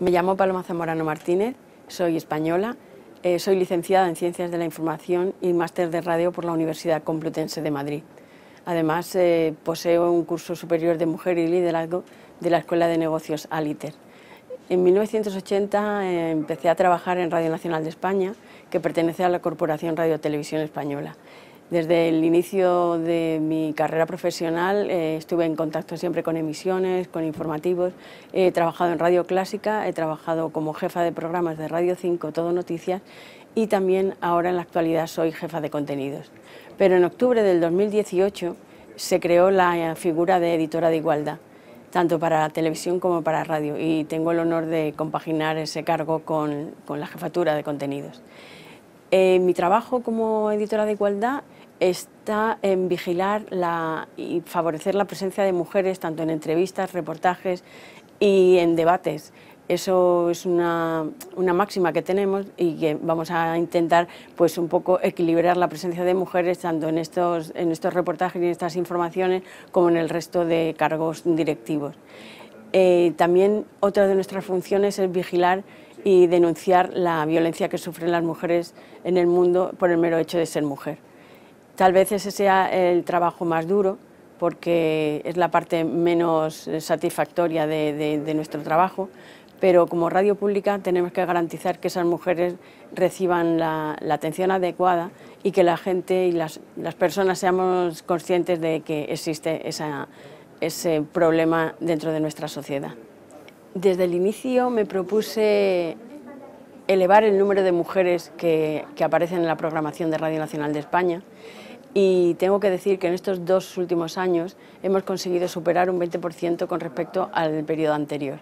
Me llamo Paloma Zamorano Martínez, soy española, eh, soy licenciada en Ciencias de la Información y máster de radio por la Universidad Complutense de Madrid. Además, eh, poseo un curso superior de Mujer y Liderazgo de la Escuela de Negocios Aliter. En 1980 eh, empecé a trabajar en Radio Nacional de España, que pertenece a la Corporación Radio Televisión Española. Desde el inicio de mi carrera profesional eh, estuve en contacto siempre con emisiones, con informativos. He trabajado en radio clásica, he trabajado como jefa de programas de Radio 5, Todo Noticias, y también ahora en la actualidad soy jefa de contenidos. Pero en octubre del 2018 se creó la eh, figura de editora de igualdad, tanto para televisión como para radio, y tengo el honor de compaginar ese cargo con, con la jefatura de contenidos. Eh, mi trabajo como editora de igualdad está en vigilar y favorecer la presencia de mujeres tanto en entrevistas, reportajes y en debates. Eso es una, máxima que tenemos y que vamos a intentar pues un poco equilibrar la presencia de mujeres tanto en estos, reportajes y en estas informaciones como en el resto de cargos directivos. Eh, también otra de nuestras funciones es vigilar y denunciar la violencia que sufren las mujeres en el mundo por el mero hecho de ser mujer. Tal vez ese sea el trabajo más duro porque es la parte menos satisfactoria de, nuestro trabajo, pero como radio pública tenemos que garantizar que esas mujeres reciban la, atención adecuada y que la gente y las, personas seamos conscientes de que existe ese problema dentro de nuestra sociedad. Desde el inicio me propuse elevar el número de mujeres que, que, aparecen en la programación de Radio Nacional de España y tengo que decir que en estos dos últimos años hemos conseguido superar un 20% con respecto al periodo anterior.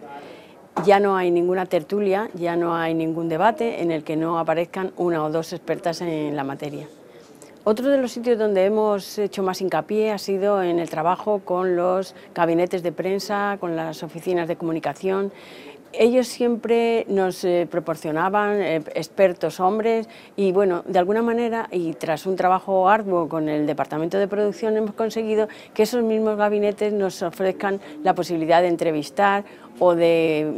Ya no hay ninguna tertulia, ya no hay ningún debate en el que no aparezcan una o dos expertas en la materia. Otro de los sitios donde hemos hecho más hincapié ha sido en el trabajo con los gabinetes de prensa, con las oficinas de comunicación ellos siempre nos eh, proporcionaban eh, expertos hombres y bueno, de alguna manera y tras un trabajo arduo con el departamento de producción hemos conseguido que esos mismos gabinetes nos ofrezcan la posibilidad de entrevistar o de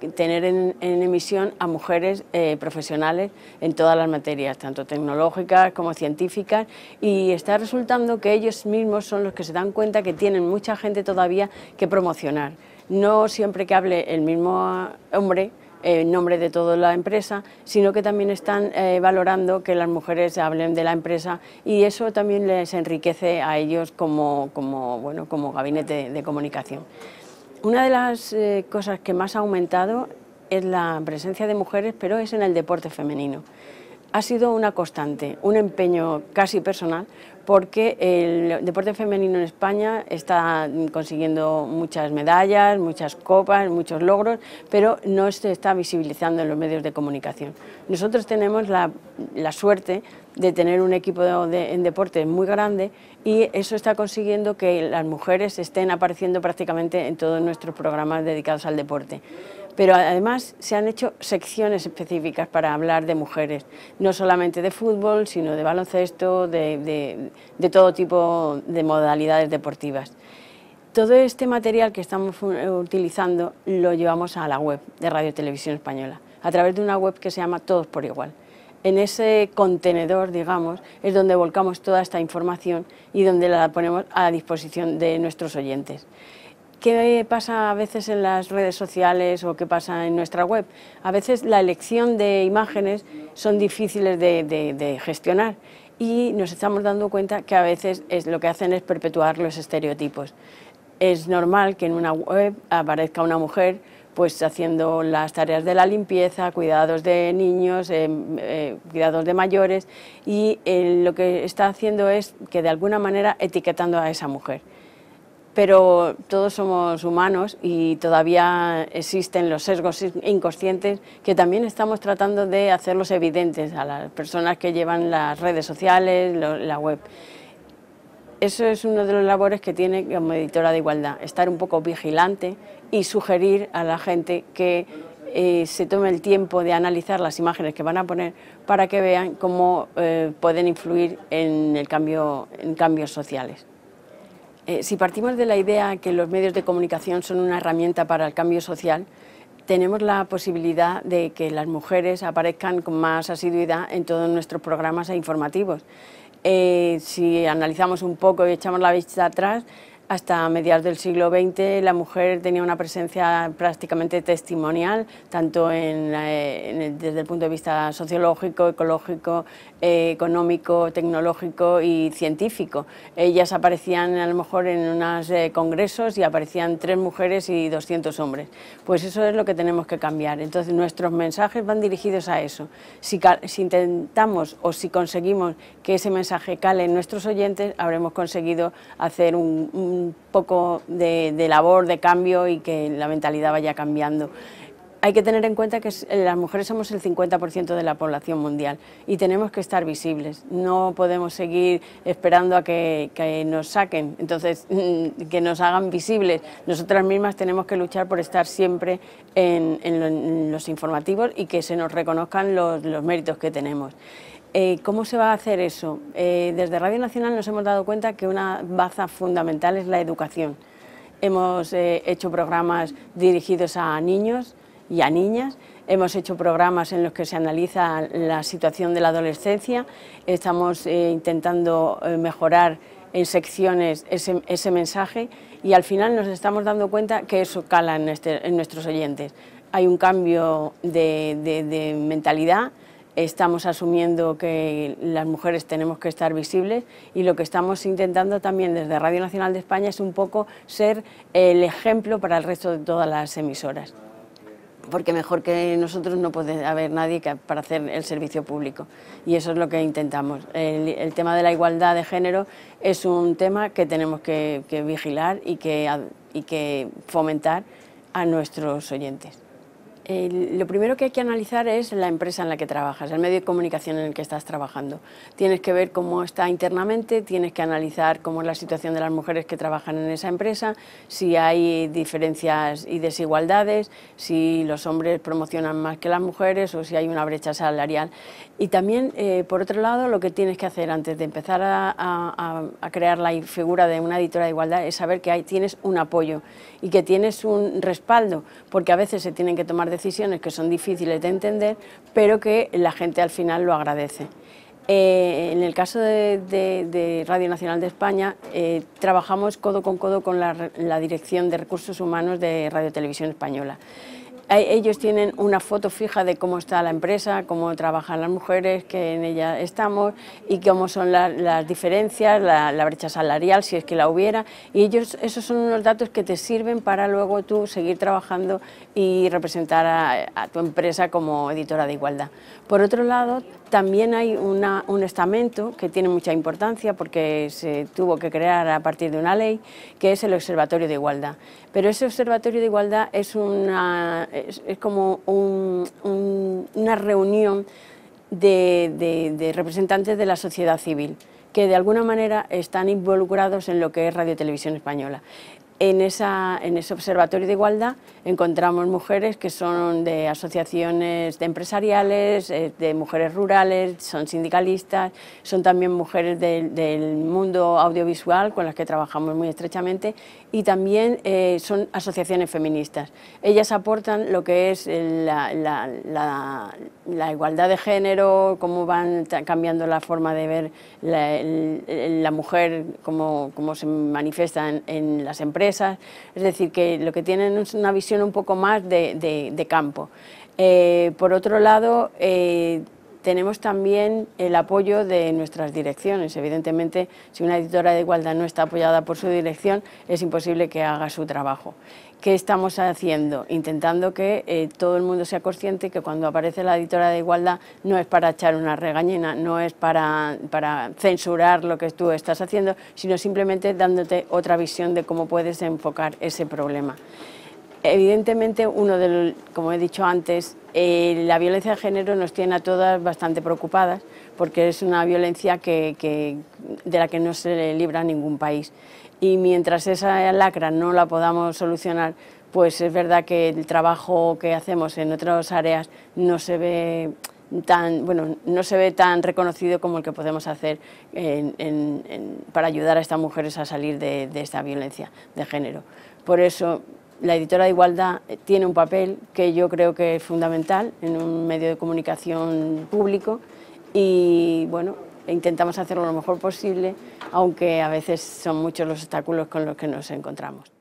mm, tener en, emisión a mujeres eh, profesionales en todas las materias, tanto tecnológicas como científicas, y está resultando que ellos mismos son los que se dan cuenta que tienen mucha gente todavía que promocionar no siempre que hable el mismo hombre eh, en nombre de toda la empresa, sino que también están eh, valorando que las mujeres hablen de la empresa y eso también les enriquece a ellos como, bueno, como gabinete de comunicación. Una de las eh, cosas que más ha aumentado es la presencia de mujeres, pero es en el deporte femenino. Ha sido una constante, un empeño casi personal, porque el deporte femenino en España está consiguiendo muchas medallas, muchas copas, muchos logros, pero no se está visibilizando en los medios de comunicación. Nosotros tenemos la, suerte de tener un equipo en deporte muy grande y eso está consiguiendo que las mujeres estén apareciendo prácticamente en todos nuestros programas dedicados al deporte pero además se han hecho secciones específicas para hablar de mujeres, no solamente de fútbol, sino de baloncesto, de, todo tipo de modalidades deportivas. Todo este material que estamos utilizando lo llevamos a la web de Radio Televisión Española, a través de una web que se llama Todos por Igual. En ese contenedor, digamos, es donde volcamos toda esta información y donde la ponemos a disposición de nuestros oyentes. ¿Qué pasa a veces en las redes sociales o qué pasa en nuestra web? A veces la elección de imágenes son difíciles de, gestionar y nos estamos dando cuenta que a veces lo que hacen es perpetuar los estereotipos. Es normal que en una web aparezca una mujer pues haciendo las tareas de la limpieza, cuidados de niños, em, eh, cuidados de mayores y eh, lo que está haciendo es que de alguna manera etiquetando a esa mujer pero todos somos humanos y todavía existen los sesgos inconscientes que también estamos tratando de hacerlos evidentes a las personas que llevan las redes sociales, la web. Eso es uno de los labores que tiene como editora de igualdad, estar un poco vigilante y sugerir a la gente que eh, se tome el tiempo de analizar las imágenes que van a poner para que vean cómo eh, pueden influir en cambios sociales. Eh, si partimos de la idea que los medios de comunicación son una herramienta para el cambio social, tenemos la posibilidad de que las mujeres aparezcan con más asiduidad en todos nuestros programas e informativos. Eh, si analizamos un poco y echamos la vista atrás, hasta mediados del siglo XX la mujer tenía una presencia prácticamente testimonial, tanto eh, desde el punto de vista sociológico, ecológico, eh, económico, tecnológico y científico. Ellas aparecían a lo mejor en unos eh, congresos y aparecían tres mujeres y 200 hombres. Pues eso es lo que tenemos que cambiar. Entonces nuestros mensajes van dirigidos a eso. Si, intentamos o si conseguimos que ese mensaje cale en nuestros oyentes, habremos conseguido hacer un un poco de, labor, de cambio y que la mentalidad vaya cambiando hay que tener en cuenta que eh, las mujeres somos el 50% de la población mundial y tenemos que estar visibles. No podemos seguir esperando a que, nos saquen, entonces que nos hagan visibles. Nosotras mismas tenemos que luchar por estar siempre en, los informativos y que se nos reconozcan los, méritos que tenemos. Eh, ¿Cómo se va a hacer eso? Eh, desde Radio Nacional nos hemos dado cuenta que una baza fundamental es la educación. Hemos hecho programas dirigidos a niños, y a niñas. Hemos hecho programas en los que se analiza la situación de la adolescencia. Estamos eh, intentando eh, mejorar en secciones ese, mensaje y al final nos estamos dando cuenta que eso cala en, este, nuestros oyentes. Hay un cambio de mentalidad, estamos asumiendo que las mujeres tenemos que estar visibles y lo que estamos intentando también desde Radio Nacional de España es un poco ser el ejemplo para el resto de todas las emisoras porque mejor que nosotros no puede haber nadie para hacer el servicio público. Y eso es lo que intentamos. El, tema de la igualdad de género es un tema que tenemos que, que vigilar y que, y que fomentar a nuestros oyentes lo primero que hay que analizar es la empresa en la que trabajas, el medio de comunicación en el que estás trabajando. Tienes que ver cómo está internamente, tienes que analizar cómo es la situación de las mujeres que trabajan en esa empresa, si hay diferencias y desigualdades, si los hombres promocionan más que las mujeres o si hay una brecha salarial. Y también, eh, por otro lado, lo que tienes que hacer antes de empezar a, crear la figura de una editora de igualdad es saber que hay, tienes un apoyo y que tienes un respaldo, porque a veces se tienen que tomar decisiones decisiones que son difíciles de entender, pero que la gente al final lo agradece. Eh, en el caso de, Radio Nacional de España, eh, trabajamos codo con codo con la Dirección de Recursos Humanos de Radio Televisión Española. Ellos tienen una foto fija de cómo está la empresa, cómo trabajan las mujeres, que en ella estamos y cómo son las diferencias, la, brecha salarial, si es que la hubiera. Y ellos, esos son unos datos que te sirven para luego tú seguir trabajando y representar a, tu empresa como editora de igualdad. Por otro lado, también hay un estamento que tiene mucha importancia porque se tuvo que crear a partir de una ley, que es el Observatorio de Igualdad. Pero ese Observatorio de Igualdad es una es, como una reunión de, de, representantes de la sociedad civil que de alguna manera están involucrados en lo que es Radio Televisión Española. En, ese observatorio de igualdad encontramos mujeres que son de asociaciones de empresariales, eh, de mujeres rurales, son sindicalistas, son también mujeres del mundo audiovisual con las que trabajamos muy estrechamente y también eh, son asociaciones feministas. Ellas aportan lo que es la, igualdad de género, cómo van cambiando la forma de ver la, mujer, cómo, se manifiesta en las empresas es decir, que lo que tienen es una visión un poco más de, campo. Eh, por otro lado, eh, tenemos también el apoyo de nuestras direcciones. Evidentemente, si una editora de igualdad no está apoyada por su dirección, es imposible que haga su trabajo. ¿Qué estamos haciendo? Intentando que eh, todo el mundo sea consciente que cuando aparece la editora de igualdad no es para echar una regañina, no es para, para censurar lo que tú estás haciendo, sino simplemente dándote otra visión de cómo puedes enfocar ese problema. Evidentemente, uno de como he dicho antes, eh, la violencia de género nos tiene a todas bastante preocupadas porque es una violencia que, de la que no se libra ningún país. Y mientras esa lacra no la podamos solucionar, pues es verdad que el trabajo que hacemos en otras áreas no se ve tan, bueno, no se ve tan reconocido como el que podemos hacer para ayudar a estas mujeres a salir de, de esta violencia de género. Por eso la editora de igualdad tiene un papel que yo creo que es fundamental en un medio de comunicación público y bueno, intentamos hacerlo lo mejor posible, aunque a veces son muchos los obstáculos con los que nos encontramos.